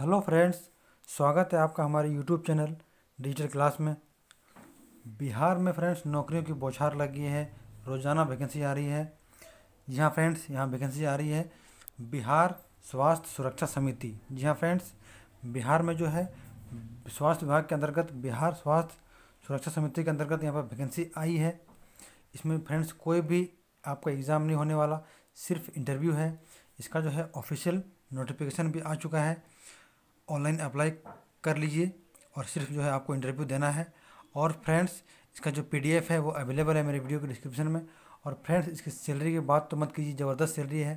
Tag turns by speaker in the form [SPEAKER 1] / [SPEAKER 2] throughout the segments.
[SPEAKER 1] hello friends स्वागत है आपका हमारे यूट्यूब चैनल डिजिटल क्लास में बिहार में फ्रेंड्स नौकरियों की बौछार लगी है रोज़ाना वैकेंसी आ रही है जी हाँ फ्रेंड्स यहाँ वैकेंसी आ रही है बिहार स्वास्थ्य सुरक्षा समिति जी हाँ फ्रेंड्स बिहार में जो है स्वास्थ्य विभाग के अंतर्गत बिहार स्वास्थ्य सुरक्षा समिति के अंतर्गत यहाँ पर वैकेंसी आई है इसमें फ्रेंड्स कोई भी आपका एग्ज़ाम नहीं होने वाला सिर्फ इंटरव्यू है इसका जो है ऑफिशियल नोटिफिकेशन भी आ चुका है ऑनलाइन अप्लाई कर लीजिए और सिर्फ जो है आपको इंटरव्यू देना है और फ्रेंड्स इसका जो पी है वो अवेलेबल है मेरे वीडियो के डिस्क्रिप्शन में और फ्रेंड्स इसकी सैलरी की बात तो मत कीजिए ज़बरदस्त सैलरी है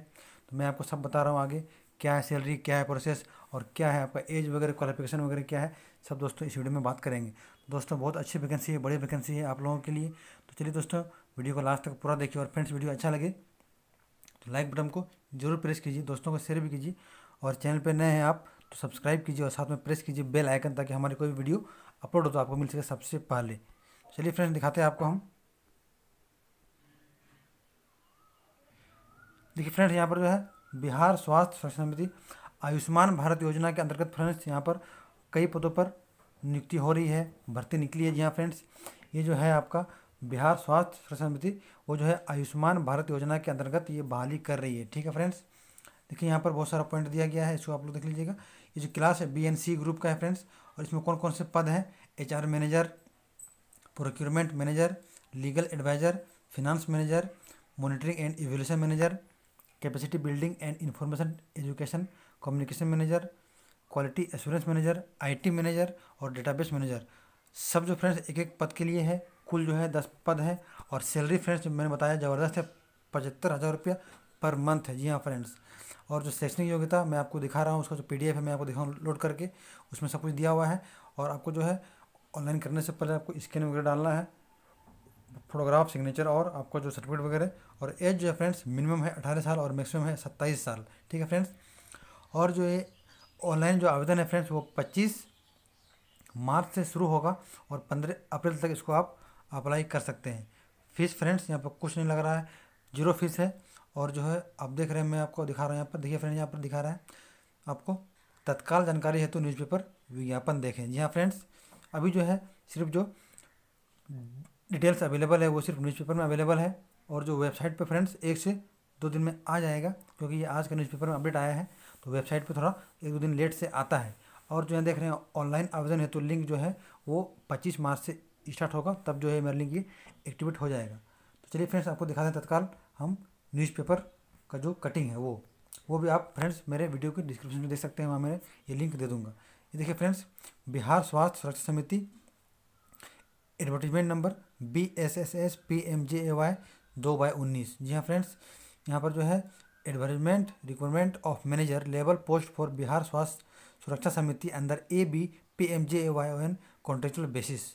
[SPEAKER 1] तो मैं आपको सब बता रहा हूँ आगे क्या है सैलरी क्या है प्रोसेस और क्या है आपका एज वगैरह क्वालिफिकेशन वगैरह क्या है सब दोस्तों इस वीडियो में बात करेंगे दोस्तों बहुत अच्छी वैकेंसी है बड़ी वैकेंसी है आप लोगों के लिए तो चलिए दोस्तों वीडियो को लास्ट तक पूरा देखिए और फ्रेंड्स वीडियो अच्छा लगे तो लाइक बटन को जरूर प्रेस कीजिए दोस्तों को शेयर भी कीजिए और चैनल पर नए हैं आप तो सब्सक्राइब कीजिए और साथ में प्रेस कीजिए बेल आइकन ताकि हमारी कोई वीडियो अपलोड हो तो आपको मिल सके सबसे पहले चलिए फ्रेंड्स दिखाते हैं आपको हम देखिए फ्रेंड्स यहाँ पर जो है बिहार स्वास्थ्य सुरक्षा समिति आयुष्मान भारत योजना के अंतर्गत फ्रेंड्स यहाँ पर कई पदों पर नियुक्ति हो रही है भर्ती निकली है जी हाँ फ्रेंड्स ये जो है आपका बिहार स्वास्थ्य सुरक्षा समिति वो जो है आयुष्मान भारत योजना के अंतर्गत ये बहाली कर रही है ठीक है फ्रेंड्स देखिए यहाँ पर बहुत सारा पॉइंट दिया गया है इसको आप लोग देख लीजिएगा ये जो क्लास है बी एंड सी ग्रुप का है फ्रेंड्स और इसमें कौन कौन से पद हैं H R manager procurement manager legal adviser finance manager monitoring and evaluation manager capacity building and information education communication manager quality assurance manager T manager और डेटाबेस मैनेजर सब जो फ्रेंड्स एक एक पद के लिए है कुल जो है दस पद है और सैलरी फ्रेंड्स मैंने बताया ज़बरदस्त है पचहत्तर हज़ार रुपया पर मंथ है जी हाँ फ्रेंड्स और जो शैक्षणिक योग्यता मैं आपको दिखा रहा हूँ उसका जो पी है मैं आपको दिखाऊँ लोड करके उसमें सब कुछ दिया हुआ है और आपको जो है ऑनलाइन करने से पहले आपको स्कैन वगैरह डालना है फोटोग्राफ सिग्नेचर और आपका जो सर्टिफिकेट वगैरह और एज जो है फ्रेंड्स मिनिमम है अठारह साल और मैक्सिमम है सत्ताईस साल ठीक है फ्रेंड्स और जो ये ऑनलाइन जो आवेदन है फ्रेंड्स वो पच्चीस मार्च से शुरू होगा और पंद्रह अप्रैल तक इसको आप अप्लाई कर सकते हैं फीस फ्रेंड्स यहाँ पर कुछ नहीं लग रहा है जीरो फीस है और जो है आप देख रहे हैं मैं आपको दिखा रहा हूँ यहाँ पर देखिए फ्रेंड यहाँ पर दिखा रहा है आपको तत्काल जानकारी हेतु न्यूज़पेपर विज्ञापन देखें जी हाँ फ्रेंड्स अभी जो है सिर्फ जो डिटेल्स अवेलेबल है वो सिर्फ न्यूज़पेपर में अवेलेबल है और जो वेबसाइट पर फ्रेंड्स एक से दो दिन में आ जाएगा क्योंकि ये आज का न्यूज़पेपर में अपडेट आया है तो वेबसाइट पर थोड़ा एक दो दिन लेट से आता है और जो है देख रहे हैं ऑनलाइन आवेदन हेतु लिंक जो है वो पच्चीस मार्च से स्टार्ट होगा तब जो है मेरा लिंक ये एक्टिवेट हो जाएगा तो चलिए फ्रेंड्स आपको दिखा दें तत्काल हम न्यूज़पेपर का जो कटिंग है वो वो भी आप फ्रेंड्स मेरे वीडियो के डिस्क्रिप्शन में देख सकते हैं वहाँ मैं ये लिंक दे दूँगा ये देखिए फ्रेंड्स बिहार स्वास्थ्य सुरक्षा समिति advertisement number B S S S P M J A Y दो बाई उन्नीस जी हाँ फ्रेंड्स यहाँ पर जो है advertisement requirement of manager level post for Bihar स्वास्थ्य सुरक्षा समिति अंदर A B P M J A Y N contractual basis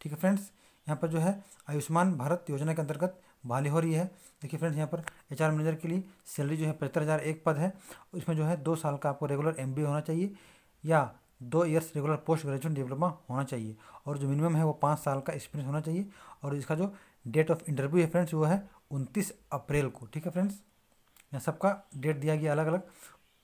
[SPEAKER 1] ठीक है फ्रेंड्स यहाँ पर जो है आयुष्मान भारत योजना के अंतर्गत बहाली हो रही है देखिए फ्रेंड्स यहाँ पर एच मैनेजर के लिए सैलरी जो है पचहत्तर हज़ार एक पद है इसमें जो है दो साल का आपको रेगुलर एम होना चाहिए या दो years regular post graduation diploma होना चाहिए और जो मिनिमम है वो पाँच साल का एक्सपीरियंस होना चाहिए और इसका जो डेट ऑफ इंटरव्यू है फ्रेंड्स वो है उनतीस अप्रैल को ठीक है फ्रेंड्स यहाँ सबका डेट दिया गया अलग अलग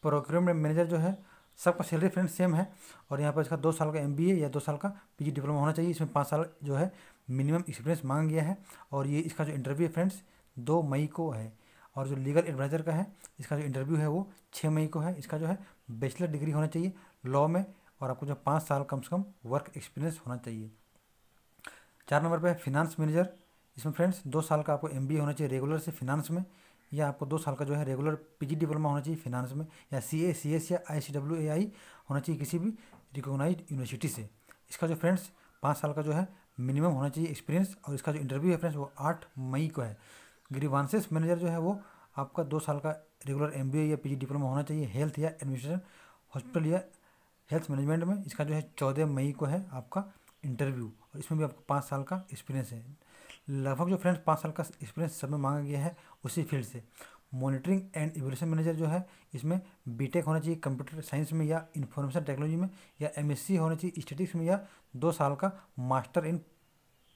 [SPEAKER 1] प्रोक्योरमेंट मैनेजर जो है सबका सैलरी फ्रेंड सेम है और यहाँ पर इसका दो साल का एम या दो साल का पी डिप्लोमा होना चाहिए इसमें पाँच साल जो है मिनिमम एक्सपीरियंस मांगा गया है और ये इसका जो इंटरव्यू है फ्रेंड्स दो मई को है और जो लीगल एडवाइज़र का है इसका जो इंटरव्यू है वो छः मई को है इसका जो है बैचलर डिग्री होना चाहिए लॉ में और आपको जो पाँच साल कम से कम वर्क एक्सपीरियंस होना चाहिए चार नंबर पर है फिनांस मैनेजर इसमें फ्रेंड्स दो साल का आपको एम होना चाहिए रेगुलर से फिनांस में या आपको दो साल का जो है रेगुलर पीजी डिप्लोमा होना चाहिए फिनांस में या सी ए सी एस या आई सी डब्ल्यू ए आई होना चाहिए किसी भी रिकोगनाइज यूनिवर्सिटी से इसका जो फ्रेंड्स पाँच साल का जो है मिनिमम होना चाहिए एक्सपीरियंस और इसका जो इंटरव्यू है फ्रेंड्स वो आठ मई को है ग्रीवांसेस मैनेजर जो है वो आपका दो साल का रेगुलर एम बी या पी जी डिप्लोमा होना चाहिए हेल्थ या एडमिनिस्ट्रेशन हॉस्पिटल या हेल्थ मैनेजमेंट में इसका जो है चौदह मई को है आपका इंटरव्यू और इसमें भी आपको पाँच साल का एक्सपीरियंस है लगभग जो फ्रेंड्स पाँच साल का एक्सपीरियंस सब में मांगा गया है उसी फील्ड से मॉनिटरिंग एंड इवोल्यूशन मैनेजर जो है इसमें बीटेक होना चाहिए कंप्यूटर साइंस में या इंफॉर्मेशन टेक्नोलॉजी में या एमएससी होना चाहिए स्टेटिक्स में या दो साल का मास्टर इन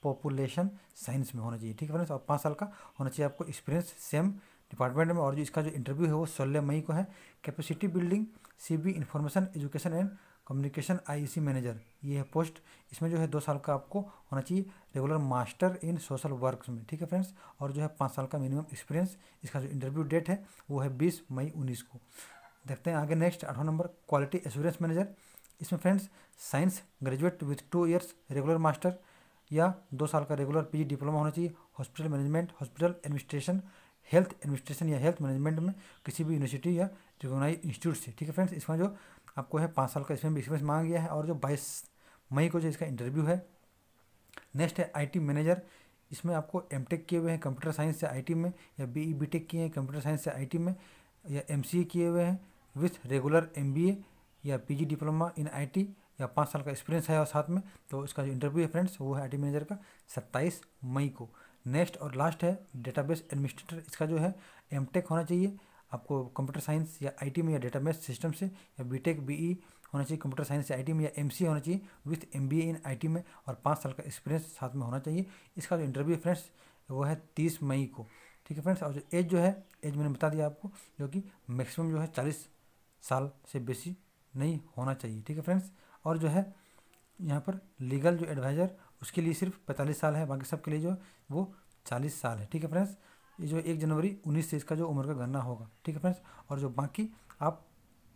[SPEAKER 1] पॉपुलेशन साइंस में होना चाहिए ठीक है फ्रेंड्स और पाँच साल का होना चाहिए आपको एक्सपीरियंस सेम डिपार्टमेंट में और जो इसका जो इंटरव्यू है वो सोलह मई को है capacity building C B information education and communication IC manager ये है पोस्ट इसमें जो है दो साल का आपको होना चाहिए regular master in social works में ठीक है फ्रेंड्स और जो है पाँच साल का मिनिमम एक्सपीरियंस इसका जो इंटरव्यू डेट है वो है बीस मई उन्नीस को देखते हैं आगे नेक्स्ट आठवां नंबर क्वालिटी एश्योरेंस मैनेजर इसमें friends science graduate with two years regular master या दो साल का रेगुलर पी डिप्लोमा होना चाहिए hospital management hospital administration health administration या हेल्थ मैनेजमेंट में किसी भी यूनिवर्सिटी या रिकोगनाइज इंस्टीट्यूट से ठीक है फ्रेंड्स इसमें जो आपको है पाँच साल का इसमें भी एक्सपीरियंस मांगा गया है और जो बाईस मई को जो इसका इंटरव्यू है नेक्स्ट है टी मैनेजर इसमें आपको एम टेक किए हुए हैं कंप्यूटर साइंस से टी में या बी ई बी टेक किए हैं कंप्यूटर साइंस से टी में या एम सी ए किए हुए हैं with regular M B A या P G diploma in I T या पाँच साल का एक्सपीरियंस है और साथ में तो इसका जो इंटरव्यू है फ्रेंड्स वो है आई टी मैनेजर का सत्ताईस मई को नेक्स्ट और लास्ट है डेटाबेस एडमिनिस्ट्रेटर इसका जो है एम टेक होना चाहिए आपको कंप्यूटर साइंस या आईटी में या डेटा बेस सिस्टम से या बीटेक बीई e होना चाहिए कंप्यूटर साइंस या आईटी में या एमसी होना चाहिए विथ एमबीए इन आईटी में और पाँच साल का एक्सपीरियंस साथ में होना चाहिए इसका जो इंटरव्यू फ्रेंड्स वो है तीस मई को ठीक है फ्रेंड्स और जो एज जो है एज मैंने बता दिया आपको जो कि मैक्सिमम जो है चालीस साल से बेसी नहीं होना चाहिए ठीक है फ्रेंड्स और जो है यहाँ पर लीगल जो एडवाइज़र उसके लिए सिर्फ पैंतालीस साल है बाकी सब के लिए जो वो चालीस साल है ठीक है फ्रेंड्स ये जो एक जनवरी उन्नीस से इसका जो उम्र का गणना होगा ठीक है फ्रेंड्स और जो बाकी आप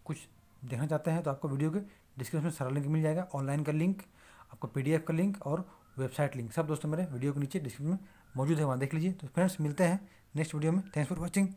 [SPEAKER 1] कुछ देखना चाहते हैं तो आपको वीडियो के डिस्क्रिप्शन में सारा लिंक मिल जाएगा ऑनलाइन का लिंक आपको पी का लिंक और वेबसाइट लिंक सब दोस्तों मेरे वीडियो के नीचे डिस्क्रिप्शन में मौजूद है वहाँ देख लीजिए तो फ्रेंड्स मिलते हैं नेक्स्ट वीडियो में थैंक्स फॉर वॉचिंग